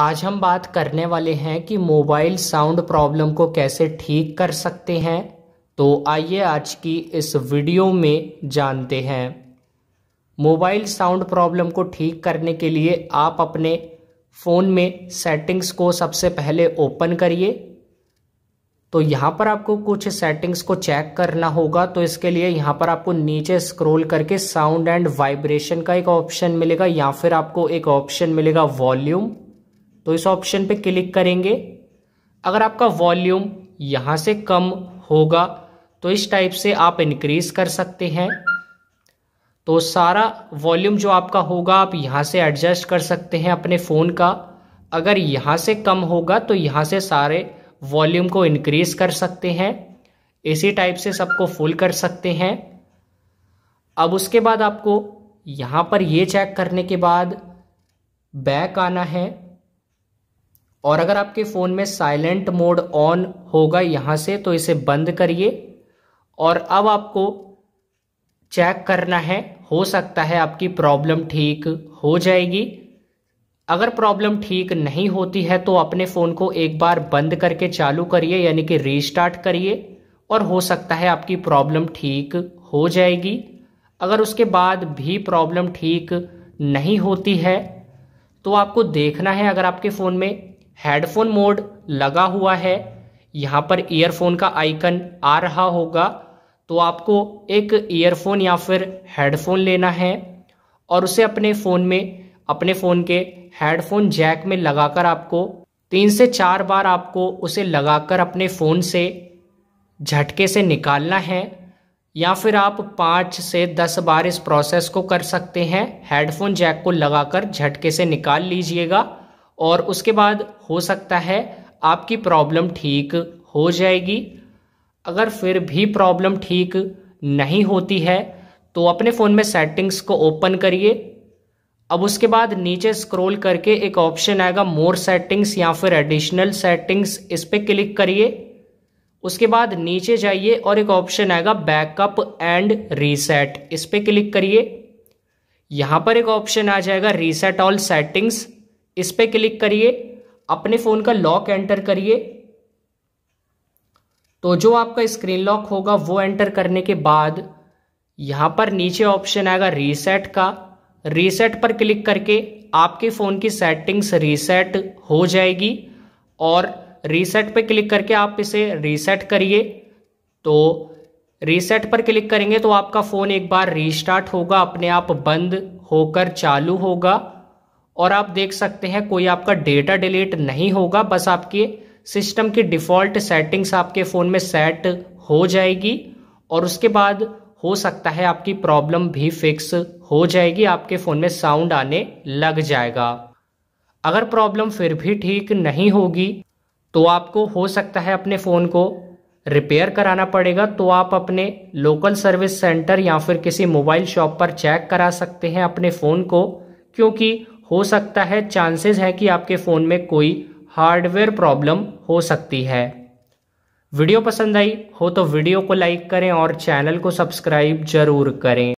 आज हम बात करने वाले हैं कि मोबाइल साउंड प्रॉब्लम को कैसे ठीक कर सकते हैं तो आइए आज की इस वीडियो में जानते हैं मोबाइल साउंड प्रॉब्लम को ठीक करने के लिए आप अपने फ़ोन में सेटिंग्स को सबसे पहले ओपन करिए तो यहाँ पर आपको कुछ सेटिंग्स को चेक करना होगा तो इसके लिए यहाँ पर आपको नीचे स्क्रॉल करके साउंड एंड वाइब्रेशन का एक ऑप्शन मिलेगा या फिर आपको एक ऑप्शन मिलेगा वॉल्यूम तो इस ऑप्शन पे क्लिक करेंगे अगर आपका वॉल्यूम यहाँ से कम होगा तो इस टाइप से आप इनक्रीज़ कर सकते हैं तो सारा वॉल्यूम जो आपका होगा आप यहाँ से एडजस्ट कर सकते हैं अपने फ़ोन का अगर यहाँ से कम होगा तो यहाँ से सारे वॉल्यूम को इनक्रीज़ कर सकते हैं इसी टाइप से सबको फुल कर सकते हैं अब उसके बाद आपको यहाँ पर ये चेक करने के बाद बैक आना है और अगर आपके फ़ोन में साइलेंट मोड ऑन होगा यहाँ से तो इसे बंद करिए और अब आपको चेक करना है हो सकता है आपकी प्रॉब्लम ठीक हो जाएगी अगर प्रॉब्लम ठीक नहीं होती है तो अपने फ़ोन को एक बार बंद करके चालू करिए यानी कि रीस्टार्ट करिए और हो सकता है आपकी प्रॉब्लम ठीक हो जाएगी अगर उसके बाद भी प्रॉब्लम ठीक नहीं होती है तो आपको देखना है अगर आपके फ़ोन में हेडफोन मोड लगा हुआ है यहाँ पर ईयरफोन का आइकन आ रहा होगा तो आपको एक ईयरफोन या फिर हेडफोन लेना है और उसे अपने फ़ोन में अपने फ़ोन के हेडफोन जैक में लगाकर आपको तीन से चार बार आपको उसे लगाकर अपने फ़ोन से झटके से निकालना है या फिर आप पाँच से दस बार इस प्रोसेस को कर सकते हैं हेडफोन जैक को लगाकर झटके से निकाल लीजिएगा और उसके बाद हो सकता है आपकी प्रॉब्लम ठीक हो जाएगी अगर फिर भी प्रॉब्लम ठीक नहीं होती है तो अपने फ़ोन में सेटिंग्स को ओपन करिए अब उसके बाद नीचे स्क्रॉल करके एक ऑप्शन आएगा मोर सेटिंग्स या फिर एडिशनल सेटिंग्स इस पर क्लिक करिए उसके बाद नीचे जाइए और एक ऑप्शन आएगा बैकअप एंड रीसेट इस पर क्लिक करिए यहाँ पर एक ऑप्शन आ जाएगा रीसेट ऑल सेटिंग्स इस पर क्लिक करिए अपने फ़ोन का लॉक एंटर करिए तो जो आपका स्क्रीन लॉक होगा वो एंटर करने के बाद यहाँ पर नीचे ऑप्शन आएगा रीसेट का रीसेट पर क्लिक करके आपके फ़ोन की सेटिंग्स रीसेट हो जाएगी और रीसेट पर क्लिक करके आप इसे रीसेट करिए तो रीसेट पर क्लिक करेंगे तो आपका फ़ोन एक बार रीस्टार्ट होगा अपने आप बंद होकर चालू होगा और आप देख सकते हैं कोई आपका डेटा डिलीट नहीं होगा बस आपके सिस्टम की डिफ़ॉल्ट सेटिंग्स आपके फ़ोन में सेट हो जाएगी और उसके बाद हो सकता है आपकी प्रॉब्लम भी फिक्स हो जाएगी आपके फ़ोन में साउंड आने लग जाएगा अगर प्रॉब्लम फिर भी ठीक नहीं होगी तो आपको हो सकता है अपने फ़ोन को रिपेयर कराना पड़ेगा तो आप अपने लोकल सर्विस सेंटर या फिर किसी मोबाइल शॉप पर चेक करा सकते हैं अपने फ़ोन को क्योंकि हो सकता है चांसेस है कि आपके फ़ोन में कोई हार्डवेयर प्रॉब्लम हो सकती है वीडियो पसंद आई हो तो वीडियो को लाइक करें और चैनल को सब्सक्राइब जरूर करें